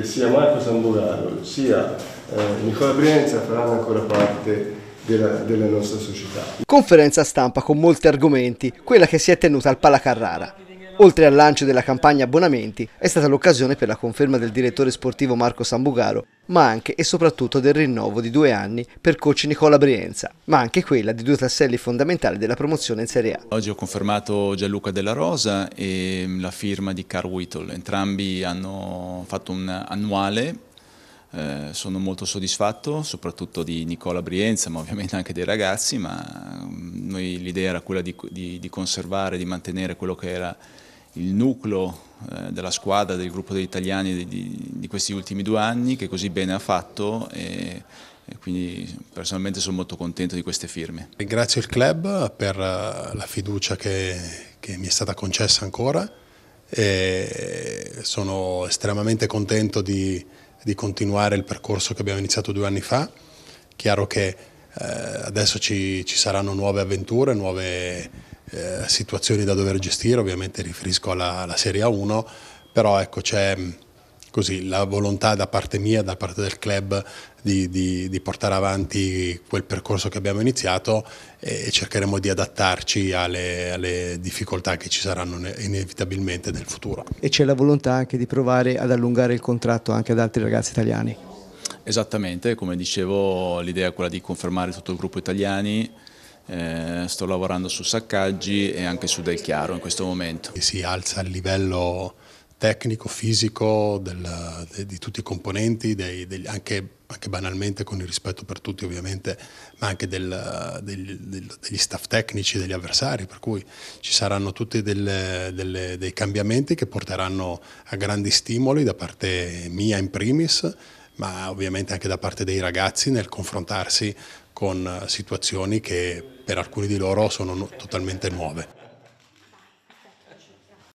che sia Marco Sanduraro sia eh, Nicola Brienza faranno ancora parte della, della nostra società. Conferenza stampa con molti argomenti, quella che si è tenuta al Palacarrara. Oltre al lancio della campagna abbonamenti, è stata l'occasione per la conferma del direttore sportivo Marco Sambugaro, ma anche e soprattutto del rinnovo di due anni per coach Nicola Brienza, ma anche quella di due tasselli fondamentali della promozione in Serie A. Oggi ho confermato Gianluca Della Rosa e la firma di Carl Whittle. Entrambi hanno fatto un annuale eh, sono molto soddisfatto, soprattutto di Nicola Brienza, ma ovviamente anche dei ragazzi, ma mm, l'idea era quella di, di, di conservare, di mantenere quello che era il nucleo eh, della squadra, del gruppo degli italiani di, di, questi ultimi due anni che così bene ha fatto e, e quindi personalmente sono molto contento di queste firme. Ringrazio il club eh, per eh, la fiducia che, che mi è stata concessa ancora e sono estremamente contento di, di, continuare il percorso che abbiamo iniziato due anni fa. Chiaro che eh, adesso ci, ci, saranno nuove avventure, nuove eh, situazioni da dover gestire, ovviamente riferisco alla, alla Serie A1, però ecco c'è mm, così la volontà da parte mia, da parte del club di, di, di, portare avanti quel percorso che abbiamo iniziato e cercheremo di adattarci alle, alle difficoltà che ci saranno inevitabilmente nel futuro. E c'è la volontà anche di provare ad allungare il contratto anche ad altri ragazzi italiani? Esattamente, come dicevo l'idea è quella di confermare tutto il gruppo italiani, eh, sto lavorando su saccaggi e anche su del chiaro in questo momento. Si alza il livello tecnico, fisico del, de, di tutti i componenti, dei, degli, anche, anche, banalmente con il rispetto per tutti ovviamente, ma anche del, del, degli staff tecnici, degli avversari, per cui ci saranno tutti delle, delle, dei cambiamenti che porteranno a grandi stimoli da parte mia in primis, ma ovviamente anche da parte dei ragazzi nel confrontarsi con eh, situazioni che per alcuni di loro sono totalmente nuove.